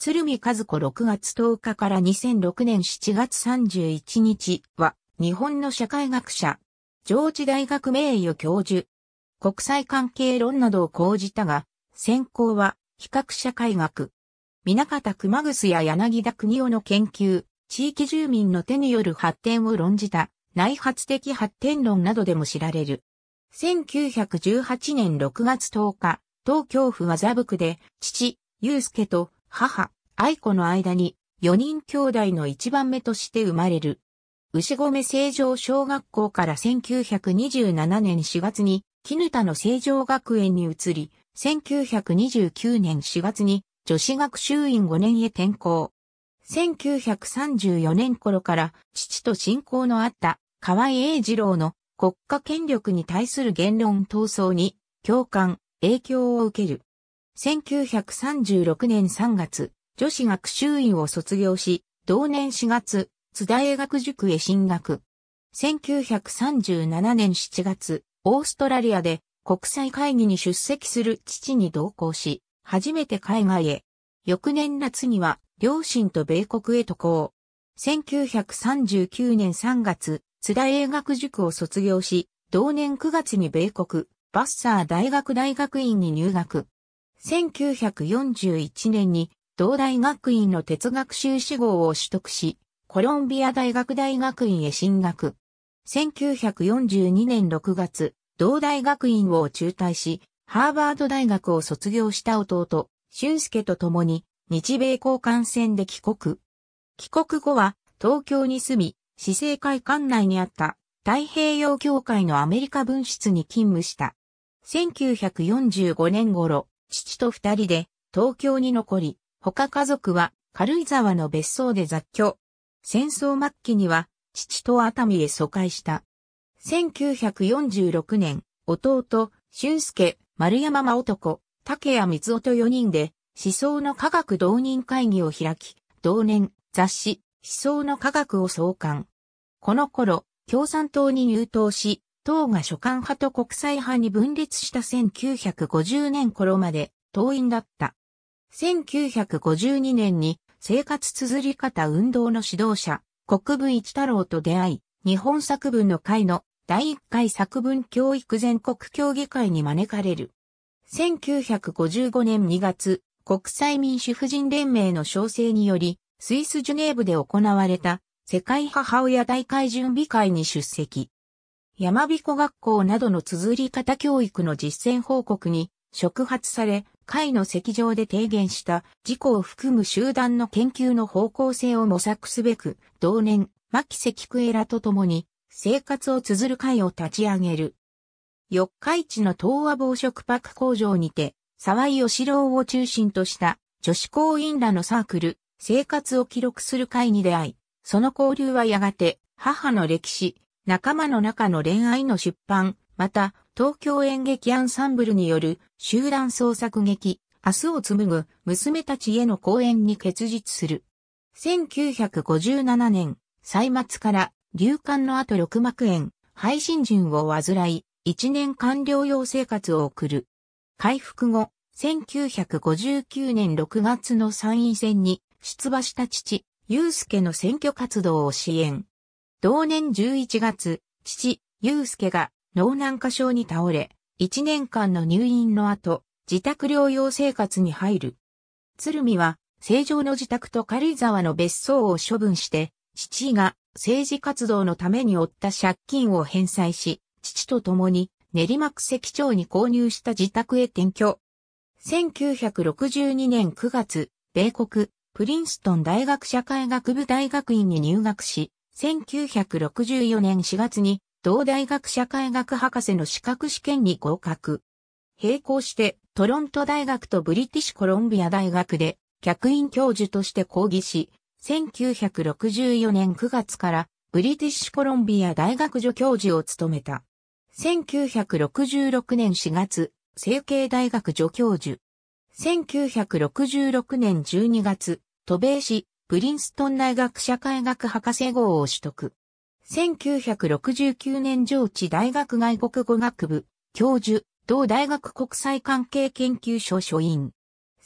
鶴見和子6月10日から2006年7月31日は、日本の社会学者、上智大学名誉教授、国際関係論などを講じたが、専攻は、比較社会学。南方熊楠や柳田国夫の研究、地域住民の手による発展を論じた、内発的発展論などでも知られる。1918年6月10日、東京府麻布区で、父、祐介と、母、愛子の間に4人兄弟の一番目として生まれる。牛込成城小学校から1927年4月に絹田の成城学園に移り、1929年4月に女子学習院5年へ転校。1934年頃から父と親交のあった河合英二郎の国家権力に対する言論闘争に共感、影響を受ける。1936年3月、女子学習院を卒業し、同年4月、津田英学塾へ進学。1937年7月、オーストラリアで国際会議に出席する父に同行し、初めて海外へ。翌年夏には、両親と米国へ渡航。1939年3月、津田英学塾を卒業し、同年9月に米国、バッサー大学大学院に入学。1941年に同大学院の哲学修士号を取得し、コロンビア大学大学院へ進学。1942年6月、同大学院を中退し、ハーバード大学を卒業した弟、俊介と共に、日米交換戦で帰国。帰国後は、東京に住み、市政会館内にあった太平洋協会のアメリカ分室に勤務した。1945年頃、父と二人で東京に残り、他家族は軽井沢の別荘で雑居。戦争末期には父と熱海へ疎開した。1946年、弟、俊介、丸山真男、竹谷光夫と4人で思想の科学導入会議を開き、同年、雑誌、思想の科学を創刊。この頃、共産党に入党し、党が所管派と国際派に分裂した1950年頃まで党員だった。1952年に生活綴り方運動の指導者、国分一太郎と出会い、日本作文の会の第1回作文教育全国協議会に招かれる。1955年2月、国際民主婦人連盟の招請により、スイスジュネーブで行われた世界母親大会準備会に出席。山彦学校などの綴り方教育の実践報告に触発され、会の席上で提言した事故を含む集団の研究の方向性を模索すべく、同年、牧関クエラと共に生活を綴る会を立ち上げる。四日市の東和防食パック工場にて、沢井義郎を中心とした女子校員らのサークル、生活を記録する会に出会い、その交流はやがて、母の歴史、仲間の中の恋愛の出版、また、東京演劇アンサンブルによる集団創作劇、明日を紡ぐ娘たちへの公演に結実する。1957年、歳末から流刊の後6幕園、配信順を患い、1年間療養生活を送る。回復後、1959年6月の参院選に出馬した父、祐介の選挙活動を支援。同年11月、父、祐介が脳軟化症に倒れ、1年間の入院の後、自宅療養生活に入る。鶴見は、正常の自宅と軽井沢の別荘を処分して、父が政治活動のために負った借金を返済し、父と共に練馬区関町に購入した自宅へ転居。1962年9月、米国、プリンストン大学社会学部大学院に入学し、1964年4月に同大学社会学博士の資格試験に合格。並行してトロント大学とブリティッシュコロンビア大学で客員教授として講義し、1964年9月からブリティッシュコロンビア大学助教授を務めた。1966年4月、成形大学助教授。1966年12月、渡米市、プリンストン大学社会学博士号を取得。1969年上智大学外国語学部、教授、同大学国際関係研究所所員。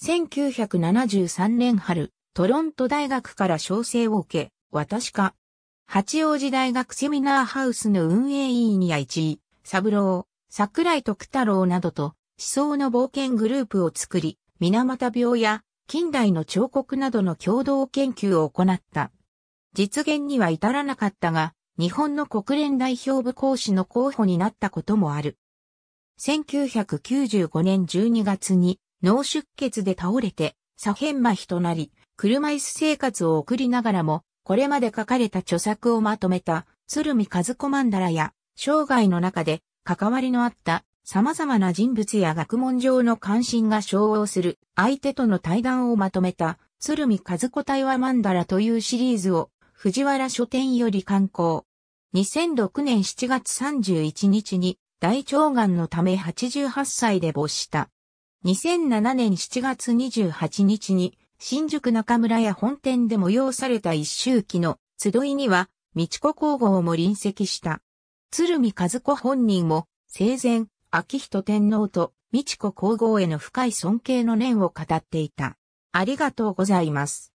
1973年春、トロント大学から招請を受け、私か。八王子大学セミナーハウスの運営委員や一位、三郎、桜井徳太郎などと、思想の冒険グループを作り、水俣病や近代の彫刻などの共同研究を行った。実現には至らなかったが、日本の国連代表部講師の候補になったこともある。1995年12月に脳出血で倒れて左辺麻痺となり、車椅子生活を送りながらも、これまで書かれた著作をまとめた鶴見和子曼荼羅や、生涯の中で関わりのあった様々な人物や学問上の関心が称応する相手との対談をまとめた鶴見和子対話曼荼羅というシリーズを藤原書店より刊行。2006年7月31日に大腸がんのため88歳で没した。2007年7月28日に新宿中村屋本店で催された一周期の集いには、道子皇后も臨席した。鶴見和子本人も生前、秋人天皇と道子皇后への深い尊敬の念を語っていた。ありがとうございます。